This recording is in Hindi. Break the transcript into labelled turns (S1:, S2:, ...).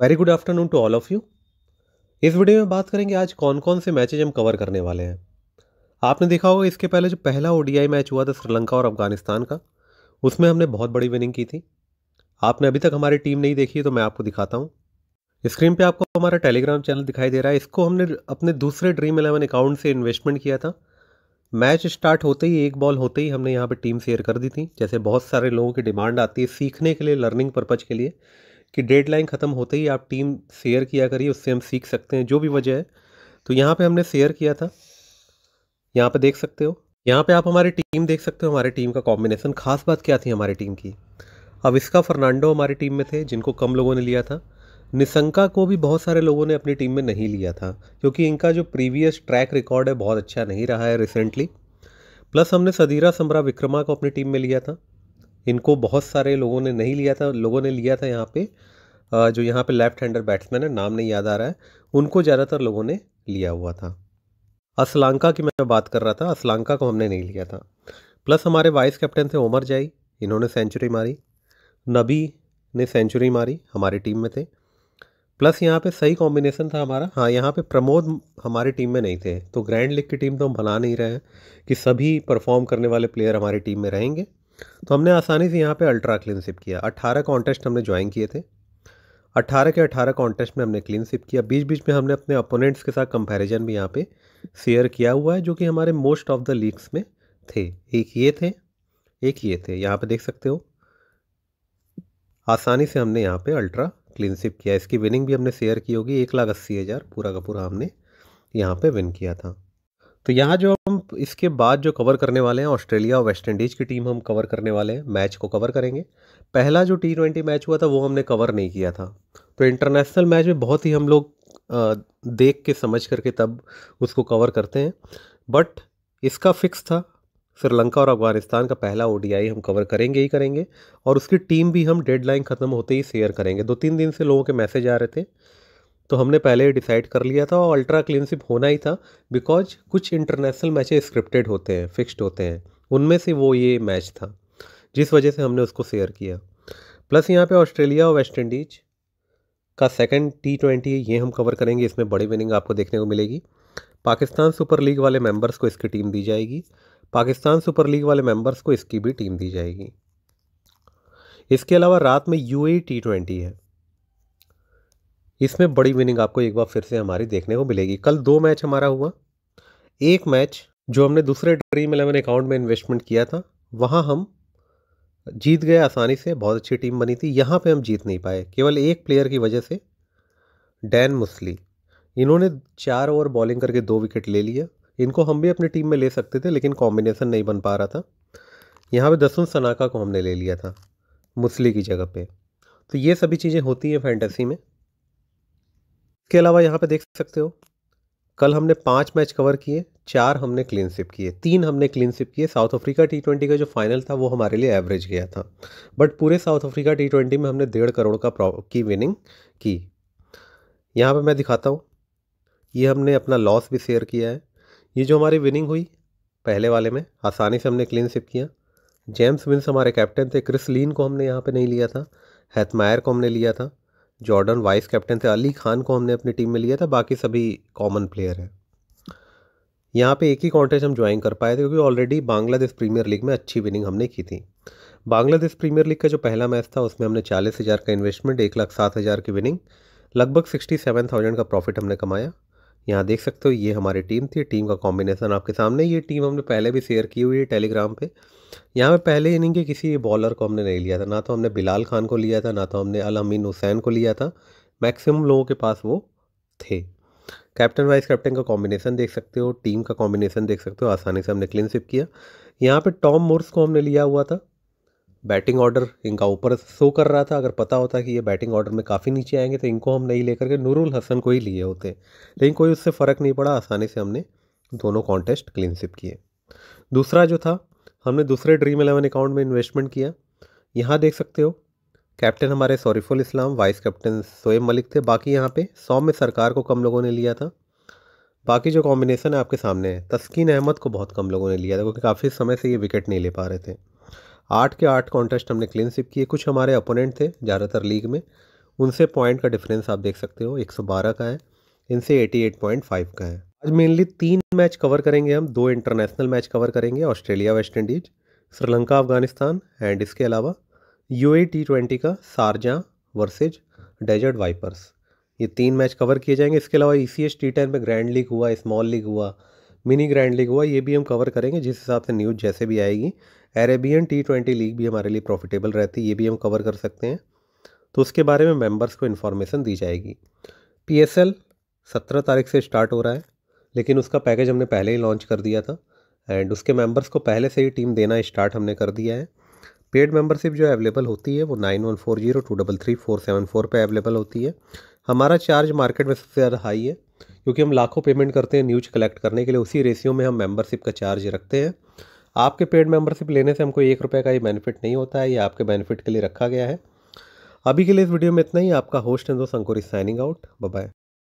S1: very good afternoon to all of you इस वीडियो में बात करेंगे आज कौन कौन से मैचेज हम कवर करने वाले हैं आपने देखा होगा इसके पहले जो पहला ओडीआई मैच हुआ था श्रीलंका और अफगानिस्तान का उसमें हमने बहुत बड़ी विनिंग की थी आपने अभी तक हमारी टीम नहीं देखी है तो मैं आपको दिखाता हूँ स्क्रीन पे आपको हमारा टेलीग्राम चैनल दिखाई दे रहा है इसको हमने अपने दूसरे ड्रीम इलेवन अकाउंट से इन्वेस्टमेंट किया था मैच स्टार्ट होते ही एक बॉल होते ही हमने यहाँ पर टीम शेयर कर दी थी जैसे बहुत सारे लोगों की डिमांड आती है सीखने के लिए लर्निंग पर्पज़ के लिए कि डेडलाइन ख़त्म होते ही आप टीम शेयर किया करिए उससे हम सीख सकते हैं जो भी वजह है तो यहाँ पे हमने शेयर किया था यहाँ पे देख सकते हो यहाँ पे आप हमारी टीम देख सकते हो हमारी टीम का कॉम्बिनेशन खास बात क्या थी हमारी टीम की अब इसका फर्नांडो हमारी टीम में थे जिनको कम लोगों ने लिया था निशंका को भी बहुत सारे लोगों ने अपनी टीम में नहीं लिया था क्योंकि इनका जो प्रीवियस ट्रैक रिकॉर्ड है बहुत अच्छा नहीं रहा है रिसेंटली प्लस हमने सदीरा सम्रा विक्रमा को अपनी टीम में लिया था इनको बहुत सारे लोगों ने नहीं लिया था लोगों ने लिया था यहाँ पे जो यहाँ पे लेफ्ट हैंडर बैट्समैन है नाम नहीं याद आ रहा है उनको ज़्यादातर लोगों ने लिया हुआ था असलांका की मैं बात कर रहा था असलंका को हमने नहीं लिया था प्लस हमारे वाइस कैप्टन थे उमर जाई इन्होंने सेंचुरी मारी नबी ने सेंचुरी मारी हमारी टीम में थे प्लस यहाँ पे सही कॉम्बिनेशन था हमारा हाँ यहाँ पे प्रमोद हमारी टीम में नहीं थे तो ग्रैंड लीग की टीम तो हम बना नहीं रहे हैं कि सभी परफॉर्म करने वाले प्लेयर हमारी टीम में रहेंगे तो हमने आसानी से यहाँ पे अल्ट्रा क्लीनशिप किया 18 कॉन्टेस्ट हमने ज्वाइन किए थे 18 के 18 कॉन्टेस्ट में हमने क्लीनशिप किया बीच बीच में हमने अपने अपोनेंट्स के साथ कंपैरिजन भी यहाँ पे शेयर किया हुआ है जो कि हमारे मोस्ट ऑफ द लीग्स में थे एक ये थे एक ये थे यहाँ पर देख सकते हो आसानी से हमने यहाँ पे अल्ट्रा क्लीनशिप किया इसकी विनिंग भी हमने शेयर की होगी एक लाख अस्सी हज़ार पूरा का पूरा हमने यहाँ पे विन किया था तो यहाँ जो हम इसके बाद जो कवर करने वाले हैं ऑस्ट्रेलिया और वेस्ट इंडीज़ की टीम हम कवर करने वाले हैं मैच को कवर करेंगे पहला जो टी ट्वेंटी मैच हुआ था वो हमने कवर नहीं किया था तो इंटरनेशनल मैच में बहुत ही हम लोग देख के समझ करके तब उसको कवर करते हैं बट इसका फिक्स था श्रीलंका और अफगानिस्तान का पहला ओडीआई हम कवर करेंगे ही करेंगे और उसकी टीम भी हम डेडलाइन ख़त्म होते ही शेयर करेंगे दो तीन दिन से लोगों के मैसेज आ रहे थे तो हमने पहले डिसाइड कर लिया था और अल्ट्रा क्लीन होना ही था बिकॉज कुछ इंटरनेशनल मैचे स्क्रिप्टेड होते हैं फिक्स्ड होते हैं उनमें से वो ये मैच था जिस वजह से हमने उसको शेयर किया प्लस यहाँ पे ऑस्ट्रेलिया और वेस्ट इंडीज का सेकेंड टी ट्वेंटी ये हम कवर करेंगे इसमें बड़ी विनिंग आपको देखने को मिलेगी पाकिस्तान सुपर लीग वाले मेंबर्स को इसकी टीम दी जाएगी पाकिस्तान सुपर लीग वाले मेंबर्स को इसकी भी टीम दी जाएगी इसके अलावा रात में यू ए टी ट्वेंटी है इसमें बड़ी विनिंग आपको एक बार फिर से हमारी देखने को मिलेगी कल दो मैच हमारा हुआ एक मैच जो हमने दूसरे ड्रीम इलेवन अकाउंट में इन्वेस्टमेंट किया था वहाँ हम जीत गए आसानी से बहुत अच्छी टीम बनी थी यहाँ पे हम जीत नहीं पाए केवल एक प्लेयर की वजह से डैन मुस्ली इन्होंने चार ओवर बॉलिंग करके दो विकेट ले लिया इनको हम भी अपनी टीम में ले सकते थे लेकिन कॉम्बिनेशन नहीं बन पा रहा था यहाँ पे दसुन सनाका को हमने ले लिया था मुस्ली की जगह पे तो ये सभी चीज़ें होती हैं फैंटेसी में इसके अलावा यहाँ पे देख सकते हो कल हमने पाँच मैच कवर किए चार हमने क्लीन स्विप किए तीन हमने क्लीन स्विप किए साउथ अफ्रीका टी ट्वेंटी का जो फाइनल था वो हमारे लिए एवरेज गया था बट पूरे साउथ अफ्रीका टी ट्वेंटी में हमने डेढ़ करोड़ का की विनिंग की यहाँ पे मैं दिखाता हूँ ये हमने अपना लॉस भी शेयर किया है ये जो हमारी विनिंग हुई पहले वाले में आसानी से हमने क्लीन सिप किया जेम्स विंस हमारे कैप्टन थे क्रिस लीन को हमने यहाँ पे नहीं लिया था हैथमायर को हमने लिया था जॉर्डन वाइस कैप्टन थे अली खान को हमने अपनी टीम में लिया था बाकी सभी कॉमन प्लेयर हैं यहाँ पे एक ही कॉन्टेस्ट हम ज्वाइन कर पाए थे क्योंकि ऑलरेडी बांग्लादेश प्रीमियर लीग में अच्छी विनिंग हमने की थी बांग्लादेश प्रीमियर लीग का जो पहला मैच था उसमें हमने चालीस हज़ार का इन्वेस्टमेंट एक लाख सात हज़ार की विनिंग लगभग सिक्सटी सेवन थाउजेंड का प्रॉफिट हमने कमाया यहाँ देख सकते हो ये हमारी टीम थी टीम का कॉम्बिनेशन आपके सामने ये टीम हमने पहले भी शेयर की हुई है टेलीग्राम पे यहाँ पे पहले इनिंग के किसी बॉलर को हमने नहीं लिया था ना तो हमने बिलाल खान को लिया था ना तो हमने अल अमीन हुसैन को लिया था मैक्सिमम लोगों के पास वो थे कैप्टन वाइस कैप्टन का कॉम्बिनेशन देख सकते हो टीम का कॉम्बिनेशन देख सकते हो आसानी से हमने क्लीन स्विप किया यहाँ पर टॉम मोर्स को हमने लिया हुआ था बैटिंग ऑर्डर इनका ऊपर शो कर रहा था अगर पता होता कि ये बैटिंग ऑर्डर में काफ़ी नीचे आएंगे तो इनको हम नहीं लेकर के नूरुल हसन को ही लिए होते लेकिन कोई उससे फ़र्क नहीं पड़ा आसानी से हमने दोनों कॉन्टेस्ट क्लीनशिप किए दूसरा जो था हमने दूसरे ड्रीम एलेवन अकाउंट में इन्वेस्टमेंट किया यहाँ देख सकते हो कैप्टन हमारे सॉरीफुल इस्लाम वाइस कैप्टन सोएब मलिक थे बाकी यहाँ पे सौ में सरकार को कम लोगों ने लिया था बाकी जो कॉम्बिनेशन है आपके सामने है तस्कीन अहमद को बहुत कम लोगों ने लिया था क्योंकि काफ़ी समय से ये विकेट नहीं ले पा रहे थे आठ के आठ कॉन्टेस्ट हमने क्लीन स्विप किए कुछ हमारे अपोनेंट थे ज़्यादातर लीग में उनसे पॉइंट का डिफरेंस आप देख सकते हो 112 का है इनसे 88.5 का है आज मेनली तीन मैच कवर करेंगे हम दो इंटरनेशनल मैच कवर करेंगे Australia West Indies Sri Lanka Afghanistan and इसके अलावा यू ए टी ट्वेंटी का सारजा वर्सेज डेजर्ट वाइपर्स ये तीन मैच कवर किए जाएंगे इसके अलावा E C S T ten में ग्रैंड लीग हुआ स्मॉल लीग हुआ मिनी ग्रैंड लीग हुआ ये भी हम कवर करेंगे जिस हिसाब से न्यूज़ जैसे भी आएगी अरेबियन टी ट्वेंटी लीग भी हमारे लिए प्रॉफिटेबल रहती है ये भी हम कवर कर सकते हैं तो उसके बारे में मेंबर्स को इन्फॉर्मेशन दी जाएगी पी एस एल सत्रह तारीख से स्टार्ट हो रहा है लेकिन उसका पैकेज हमने पहले ही लॉन्च कर दिया था एंड उसके मेंबर्स को पहले से ही टीम देना स्टार्ट हमने कर दिया है पेड मेंबरशिप जो अवेलेबल होती है वो nine one four zero two double three four seven four पर अवेलेबल होती है हमारा चार्ज मार्केट में सबसे ज़्यादा हाई है क्योंकि हम लाखों पेमेंट करते हैं न्यूज कलेक्ट करने के लिए उसी रेशियो में हम मेंबरशिप का चार्ज रखते हैं आपके पेड मेंबरशिप लेने से हमको एक रुपये का ये बेनिफिट नहीं होता है ये आपके बेनिफिट के लिए रखा गया है अभी के लिए इस वीडियो में इतना ही आपका होस्ट एंड दोस्त अंकुरिश साइनिंग आउट बाय